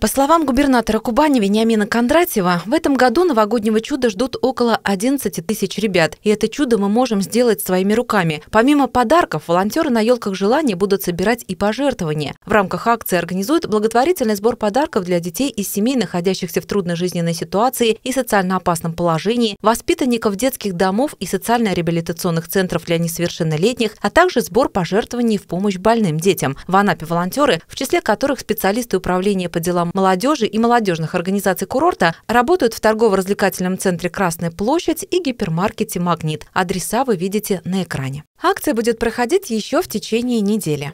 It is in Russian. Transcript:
По словам губернатора Кубани Вениамина Кондратьева, в этом году новогоднего чуда ждут около 11 тысяч ребят. И это чудо мы можем сделать своими руками. Помимо подарков, волонтеры на елках желаний будут собирать и пожертвования. В рамках акции организуют благотворительный сбор подарков для детей из семей, находящихся в трудной жизненной ситуации и социально опасном положении, воспитанников детских домов и социально-реабилитационных центров для несовершеннолетних, а также сбор пожертвований в помощь больным детям. В Анапе волонтеры, в числе которых специалисты управления по делам дела молодежи и молодежных организаций курорта работают в торгово-развлекательном центре «Красная площадь» и гипермаркете «Магнит». Адреса вы видите на экране. Акция будет проходить еще в течение недели.